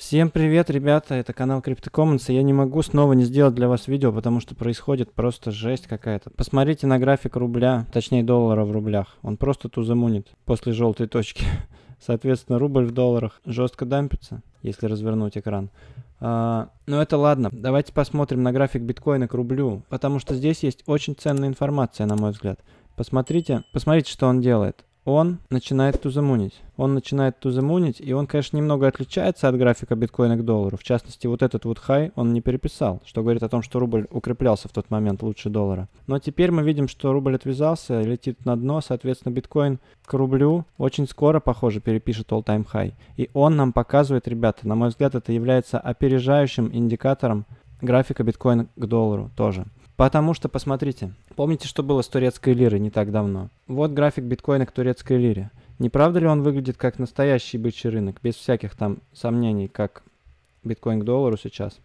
Всем привет, ребята, это канал CryptoCommons, и я не могу снова не сделать для вас видео, потому что происходит просто жесть какая-то. Посмотрите на график рубля, точнее доллара в рублях, он просто тузамунит после желтой точки. Соответственно, рубль в долларах жестко дампится, если развернуть экран. А, но ну, это ладно, давайте посмотрим на график биткоина к рублю, потому что здесь есть очень ценная информация, на мой взгляд. Посмотрите, посмотрите, что он делает он начинает тузамунить. Он начинает тузамунить, и он, конечно, немного отличается от графика биткоина к доллару. В частности, вот этот вот хай он не переписал, что говорит о том, что рубль укреплялся в тот момент лучше доллара. Но теперь мы видим, что рубль отвязался, летит на дно, соответственно, биткоин к рублю очень скоро, похоже, перепишет all-time high. И он нам показывает, ребята, на мой взгляд, это является опережающим индикатором графика биткоина к доллару тоже. Потому что, посмотрите, помните, что было с турецкой лирой не так давно? Вот график биткоина к турецкой лире. Не правда ли он выглядит как настоящий бычий рынок, без всяких там сомнений, как биткоин к доллару сейчас?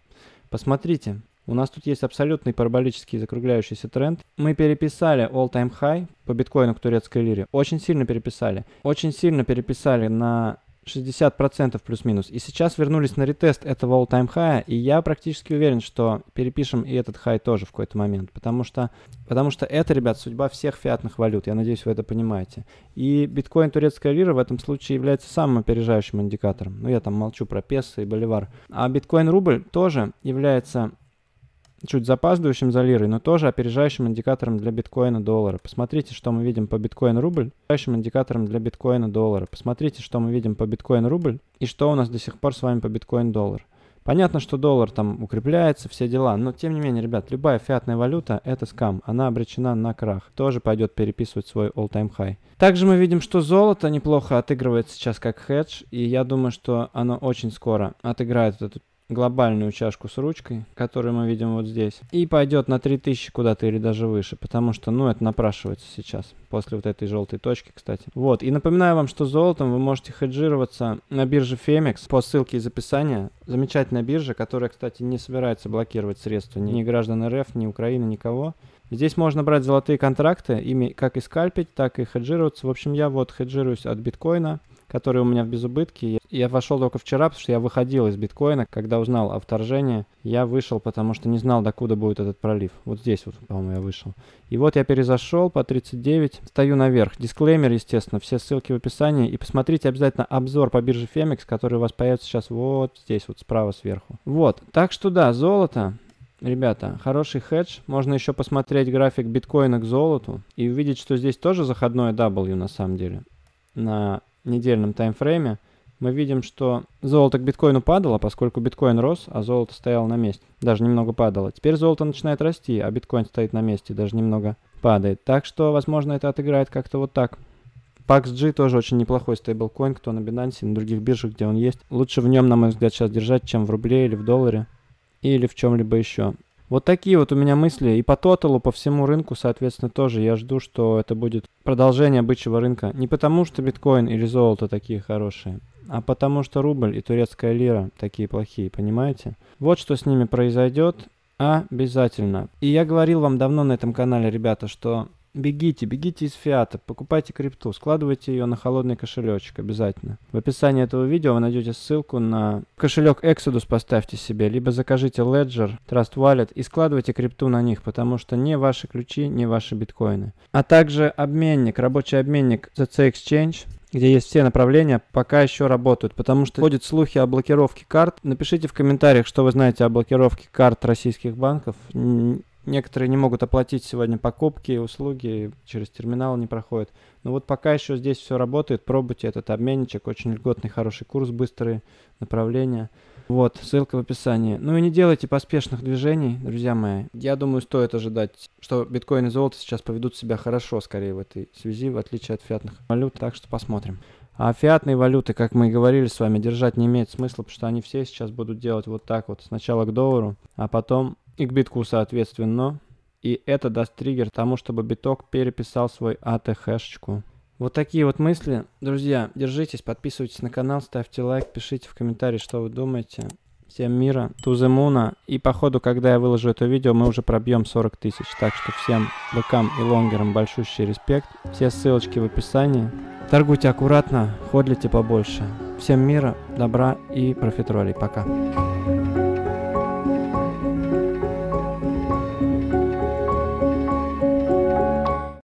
Посмотрите, у нас тут есть абсолютный параболический закругляющийся тренд. Мы переписали all-time high по биткоину к турецкой лире. Очень сильно переписали. Очень сильно переписали на 60% плюс-минус. И сейчас вернулись на ретест этого all-time high, и я практически уверен, что перепишем и этот хай тоже в какой-то момент, потому что, потому что это, ребят, судьба всех фиатных валют, я надеюсь, вы это понимаете. И биткоин турецкая лира в этом случае является самым опережающим индикатором. Ну, я там молчу про песо и боливар. А биткоин-рубль тоже является чуть запаздывающим за лирой, но тоже опережающим индикатором для биткоина доллара. Посмотрите, что мы видим по биткоин рубль, опережающим индикатором для биткоина доллара. Посмотрите, что мы видим по биткоин рубль и что у нас до сих пор с вами по биткоин доллар. Понятно, что доллар там укрепляется, все дела, но тем не менее, ребят, любая фиатная валюта – это скам, она обречена на крах, тоже пойдет переписывать свой all-time high. Также мы видим, что золото неплохо отыгрывает сейчас как хедж, и я думаю, что оно очень скоро отыграет вот эту глобальную чашку с ручкой, которую мы видим вот здесь, и пойдет на 3000 куда-то или даже выше, потому что, ну, это напрашивается сейчас, после вот этой желтой точки, кстати. Вот, и напоминаю вам, что золотом вы можете хеджироваться на бирже Femex по ссылке из описания. Замечательная биржа, которая, кстати, не собирается блокировать средства ни граждан РФ, ни Украины, никого. Здесь можно брать золотые контракты, ими как и скальпить, так и хеджироваться. В общем, я вот хеджируюсь от биткоина который у меня в безубытке. Я вошел только вчера, потому что я выходил из биткоина, когда узнал о вторжении. Я вышел, потому что не знал, докуда будет этот пролив. Вот здесь вот, по-моему, я вышел. И вот я перезашел по 39, стою наверх. Дисклеймер, естественно, все ссылки в описании. И посмотрите обязательно обзор по бирже FEMEX, который у вас появится сейчас вот здесь, вот справа сверху. Вот, так что да, золото. Ребята, хороший хедж. Можно еще посмотреть график биткоина к золоту и увидеть, что здесь тоже заходное W на самом деле. На недельном таймфрейме мы видим, что золото к биткоину падало, поскольку биткоин рос, а золото стояло на месте, даже немного падало. Теперь золото начинает расти, а биткоин стоит на месте, даже немного падает. Так что, возможно, это отыграет как-то вот так. PaxG тоже очень неплохой стейблкоин, кто на Binance и на других биржах, где он есть. Лучше в нем, на мой взгляд, сейчас держать, чем в рубле или в долларе или в чем-либо еще. Вот такие вот у меня мысли. И по тоталу, по всему рынку, соответственно, тоже. Я жду, что это будет продолжение бычьего рынка. Не потому, что биткоин или золото такие хорошие, а потому что рубль и турецкая лира такие плохие, понимаете? Вот что с ними произойдет обязательно. И я говорил вам давно на этом канале, ребята, что Бегите, бегите из фиата, покупайте крипту, складывайте ее на холодный кошелечек обязательно. В описании этого видео вы найдете ссылку на кошелек Exodus, поставьте себе, либо закажите Ledger, Trust Wallet и складывайте крипту на них, потому что не ваши ключи, не ваши биткоины. А также обменник, рабочий обменник ZC Exchange, где есть все направления, пока еще работают, потому что ходят слухи о блокировке карт. Напишите в комментариях, что вы знаете о блокировке карт российских банков. Некоторые не могут оплатить сегодня покупки, и услуги, через терминал не проходят. Но вот пока еще здесь все работает, пробуйте этот обменничек, очень льготный, хороший курс, быстрые направления. Вот, ссылка в описании. Ну и не делайте поспешных движений, друзья мои. Я думаю, стоит ожидать, что биткоин и золото сейчас поведут себя хорошо, скорее, в этой связи, в отличие от фиатных валют, так что посмотрим. А фиатные валюты, как мы и говорили с вами, держать не имеет смысла, потому что они все сейчас будут делать вот так вот. Сначала к доллару, а потом и к битку соответственно. И это даст триггер тому, чтобы биток переписал свой AT-хэшечку. А вот такие вот мысли. Друзья, держитесь, подписывайтесь на канал, ставьте лайк, пишите в комментарии, что вы думаете. Всем мира, туземуна. И походу, когда я выложу это видео, мы уже пробьем 40 тысяч. Так что всем быкам и лонгерам большущий респект. Все ссылочки в описании. Торгуйте аккуратно, ходите побольше. Всем мира, добра и профитролей. Пока.